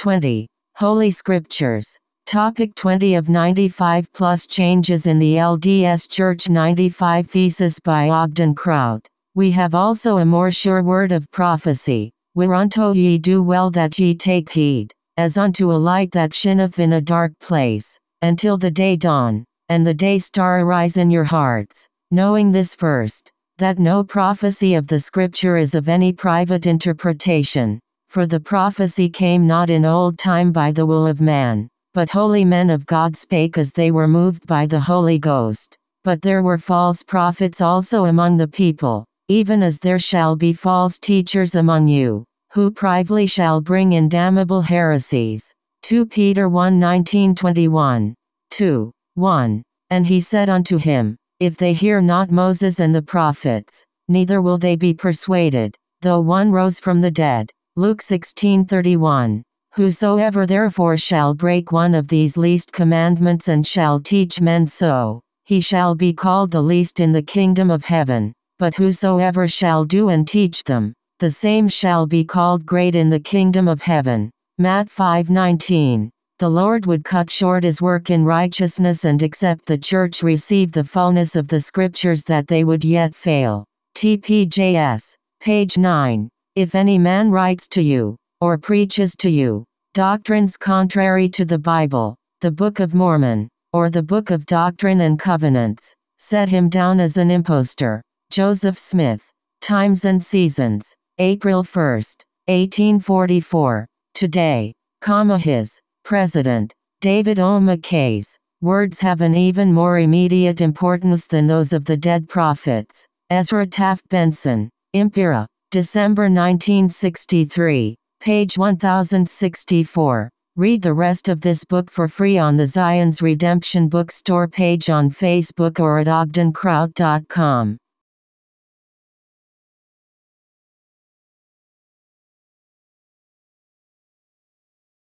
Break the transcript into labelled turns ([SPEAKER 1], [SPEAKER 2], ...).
[SPEAKER 1] 20. Holy Scriptures. Topic 20 of 95 plus changes in the LDS Church 95 thesis by Ogden Kraut. We have also a more sure word of prophecy, whereunto ye do well that ye take heed, as unto a light that shineth in a dark place, until the day dawn, and the day star arise in your hearts, knowing this first, that no prophecy of the Scripture is of any private interpretation for the prophecy came not in old time by the will of man, but holy men of God spake as they were moved by the Holy Ghost. But there were false prophets also among the people, even as there shall be false teachers among you, who privily shall bring in damnable heresies. 2 Peter 1 19 21. 2. 1. And he said unto him, If they hear not Moses and the prophets, neither will they be persuaded, though one rose from the dead. Luke 16:31 Whosoever therefore shall break one of these least commandments and shall teach men so, he shall be called the least in the kingdom of heaven, but whosoever shall do and teach them, the same shall be called great in the kingdom of heaven. Matt 5:19 the Lord would cut short his work in righteousness and except the church received the fullness of the scriptures that they would yet fail. TPJS, page 9. If any man writes to you, or preaches to you, doctrines contrary to the Bible, the Book of Mormon, or the Book of Doctrine and Covenants, set him down as an impostor. Joseph Smith. Times and Seasons. April 1, 1844. Today, comma his, President, David O. McKay's, words have an even more immediate importance than those of the dead prophets. Ezra Taft Benson. Impera. December 1963, page 1064. Read the rest of this book for free on the Zion's Redemption Bookstore page on Facebook or at ogdenkraut.com.